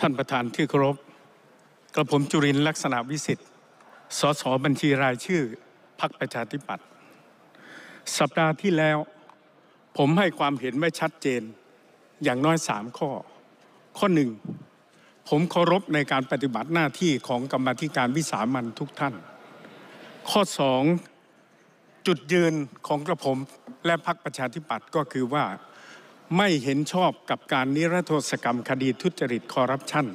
ท่านประธานที่เคารพกระผมจุรินลักษณะวิสิทธิ์ สสบัญชีรายชื่อพักประชาธิปัตย์สัปดาห์ที่แล้ว ผมให้ความเห็นไว้ชัดเจนอย่างน้อยสามข้อ ข้อหนึ่งผมเคารพในการปฏิบัติหน้าที่ของกรรมธิการวิสามันทุกท่าน ข้อสองจุดยืนของกระผมและพักประชาธิปัตย์ก็คือว่าไม่เห็นชอบกับการนิรโทษกรรมคดีทุจริตคอร์รัปชัน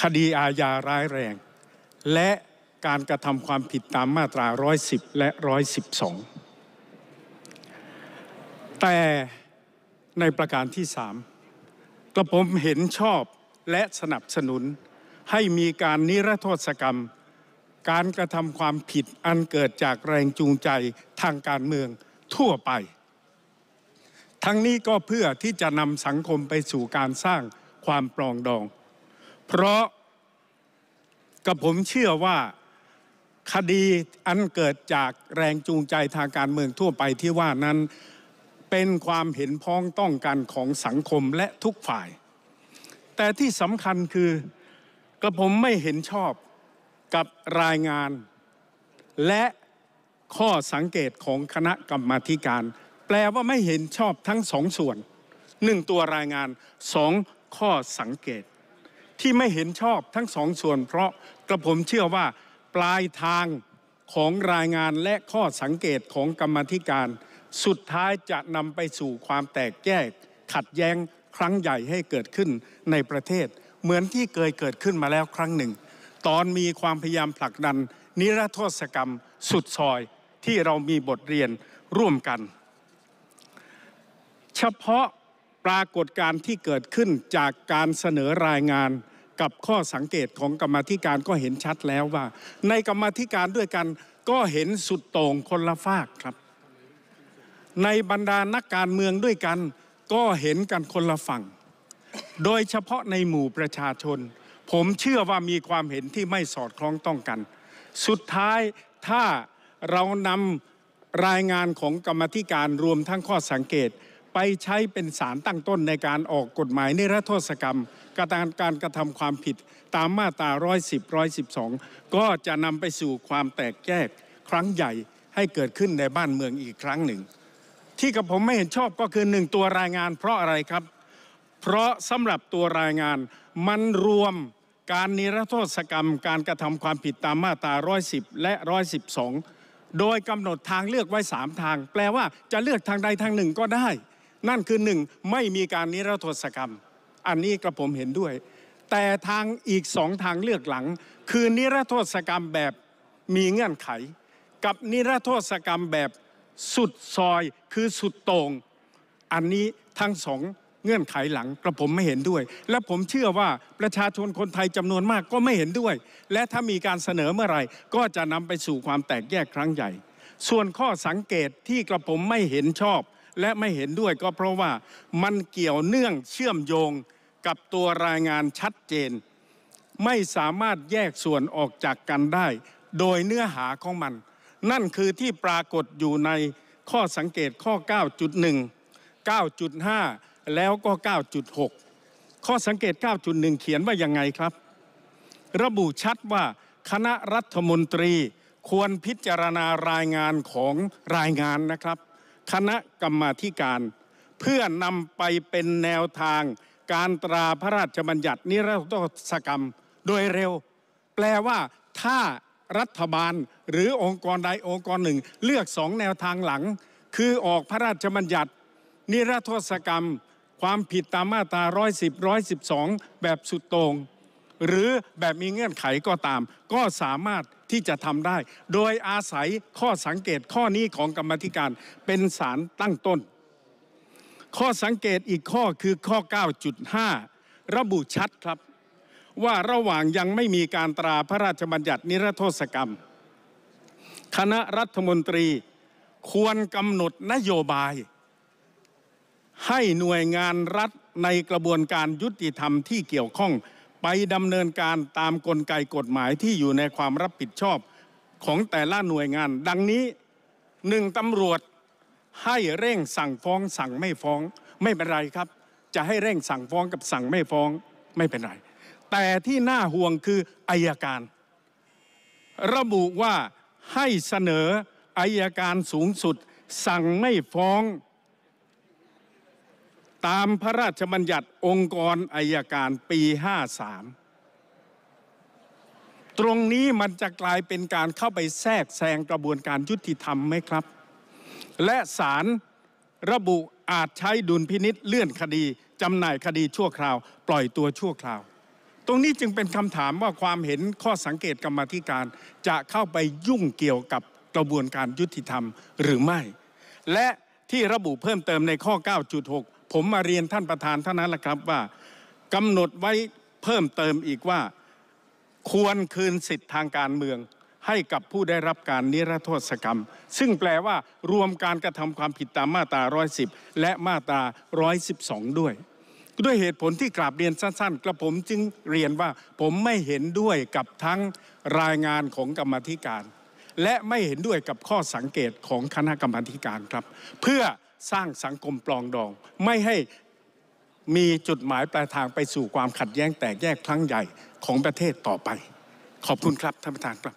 คดีอาญาร้ายแรง และการกระทำความผิดตามมาตรา 110และ112แต่ในประการที่สามกระผมเห็นชอบและสนับสนุน ให้มีการนิรโทษกรรม การกระทำความผิดอันเกิดจากแรงจูงใจทางการเมืองทั่วไปทั้งนี้ก็เพื่อที่จะนำสังคมไปสู่การสร้างความปรองดอง เพราะกับผมเชื่อว่าคดีอันเกิดจากแรงจูงใจทางการเมืองทั่วไปที่ว่านั้นเป็นความเห็นพ้องต้องกันของสังคมและทุกฝ่าย แต่ที่สำคัญคือกระผมไม่เห็นชอบกับรายงานและข้อสังเกตของคณะกรรมาการแปลว่าไม่เห็นชอบทั้งสองส่วนหนึ่งตัวรายงานสองข้อสังเกต ที่ไม่เห็นชอบทั้งสองส่วนเพราะกระผมเชื่อว่าปลายทางของรายงานและข้อสังเกตของกรรมธิการ สุดท้ายจะนำไปสู่ความแตกแยกขัดแย้งครั้งใหญ่ให้เกิดขึ้นในประเทศ เหมือนที่เคยเกิดขึ้นมาแล้วครั้งหนึ่ง ตอนมีความพยายามผลักดันนิรโทษกรรมสุดซอยที่เรามีบทเรียนร่วมกันเฉพาะปรากฏการณ์ที่เกิดขึ้นจากการเสนอรายงานกับข้อสังเกตของกรรมธิการก็เห็นชัดแล้วว่า ในกรรมธิการด้วยกัน ก็เห็นสุดโต่งคนละฝากครับ ในบรรดานักการเมืองด้วยกัน ก็เห็นกันคนละฝั่ง โดยเฉพาะในหมู่ประชาชน ผมเชื่อว่ามีความเห็นที่ไม่สอดคล้องต้องกัน สุดท้ายถ้าเรานำรายงานของกรรมธิการรวมทั้งข้อสังเกตไปใช้เป็นสารตั้งต้นในการออกกฎหมายนิรโทษกรรมกระการกระทำความผิดตามมาตรา110 112ก็จะนำไปสู่ความแตกแยกครั้งใหญ่ให้เกิดขึ้นในบ้านเมืองอีกครั้งหนึ่ง ที่กับผมไม่เห็นชอบก็คือหนึ่งตัวรายงานเพราะอะไรครับเพราะสำหรับตัวรายงาน มันรวมการนิรโทษกรรม การกระทำความผิดตามมาตรา110 และ 112 โดยกำหนดทางเลือกไว้ 3 ทาง แปลว่าจะเลือกทางใดทางหนึ่งก็ได้นั่นคือหนึ่งไม่มีการนิรโทษกรรม อันนี้กระผมเห็นด้วย แต่ทางอีกสองทางเลือกหลังคือนิรโทษกรรมแบบมีเงื่อนไข กับนิรโทษกรรมแบบสุดซอยคือสุดตรงอันนี้ทั้งสองเงื่อนไขหลัง กระผมไม่เห็นด้วย และผมเชื่อว่าประชาชนคนไทยจำนวนมากก็ไม่เห็นด้วย และถ้ามีการเสนอเมื่อไหร่ก็จะนำไปสู่ความแตกแยกครั้งใหญ่ ส่วนข้อสังเกตที่กระผมไม่เห็นชอบและไม่เห็นด้วยก็เพราะว่ามันเกี่ยวเนื่องเชื่อมโยงกับตัวรายงานชัดเจน ไม่สามารถแยกส่วนออกจากกันได้โดยเนื้อหาของมัน นั่นคือที่ปรากฏอยู่ในข้อสังเกตข้อ 9.1 9.5 แล้วก็ 9.6 ข้อสังเกต 9.1 เขียนว่ายังไงครับ ระบุชัดว่าคณะรัฐมนตรีควรพิจารณารายงานของรายงานนะครับคณะกรรมาการเพื่อนำไปเป็นแนวทางการตราพระราชบัญญัติ นิรโทษกรรมโดยเร็ว แปลว่าถ้ารัฐบาลหรือองค์กรใดองค์กรหนึ่ง เลือกสองแนวทางหลัง คือออกพระราชบัญญัติ นิรโทษกรรม ความผิดตามมาตรา110 112 แบบสุดโตร่งหรือแบบมีเงื่อนไขก็ตาม ก็สามารถที่จะทำได้ โดยอาศัยข้อสังเกตข้อนี้ของกรรมธิการเป็นสารตั้งต้น ข้อสังเกตอีกข้อคือข้อ 9.5 ระบุชัดครับ ว่าระหว่างยังไม่มีการตราพระราชบัญญัตินิรโทษกรรม คณะรัฐมนตรีควรกำหนดนโยบาย ให้หน่วยงานรัฐในกระบวนการยุติธรรมที่เกี่ยวข้องไปดำเนินการตามกลไกกฎหมายที่อยู่ในความรับผิดชอบของแต่ละหน่วยงาน ดังนี้หนึ่งตำรวจให้เร่งสั่งฟ้องสั่งไม่ฟ้องไม่เป็นไรครับ จะให้เร่งสั่งฟ้องกับสั่งไม่ฟ้องไม่เป็นไร แต่ที่น่าห่วงคืออายการ ระบุว่าให้เสนออายการสูงสุดสั่งไม่ฟ้องตามพระราชบัญญัติองค์กรอายการปี 53 ตรงนี้มันจะกลายเป็นการเข้าไปแทรกแซงกระบวนการยุติธรรมไหมครับ และสารระบุอาจใช้ดุลพินิษเลื่อนคดีจำหน่ายคดีชั่วคราว ปล่อยตัวชั่วคราว ตรงนี้จึงเป็นคำถามว่าความเห็นข้อสังเกตกรรมธิการ จะเข้าไปยุ่งเกี่ยวกับกระบวนการยุติธรรมหรือไม่ และที่ระบุเพิ่มเติมในข้อ 9.6ผมมาเรียนท่านประธานเท่านั้นแหละครับว่ากำหนดไว้เพิ่มเติมอีกว่า ควรคืนสิทธิ์ทางการเมือง ให้กับผู้ได้รับการนิรโทษกรรม ซึ่งแปลว่ารวมการกระทำความผิดตามมาตรา 110 และมาตรา 112 ด้วย ด้วยเหตุผลที่กราบเรียนสั้น ๆกระผมจึงเรียนว่า ผมไม่เห็นด้วยกับทั้งรายงานของกรรมธิการ และไม่เห็นด้วยกับข้อสังเกตของคณะกรรมธิการครับ เพื่อสร้างสังคมปลองดองไม่ให้มีจุดหมายปลายทางไปสู่ความขัดแย้งแตกแยก ครั้งใหญ่ของประเทศต่อไป ขอบคุณครับ ท่านประธานครับ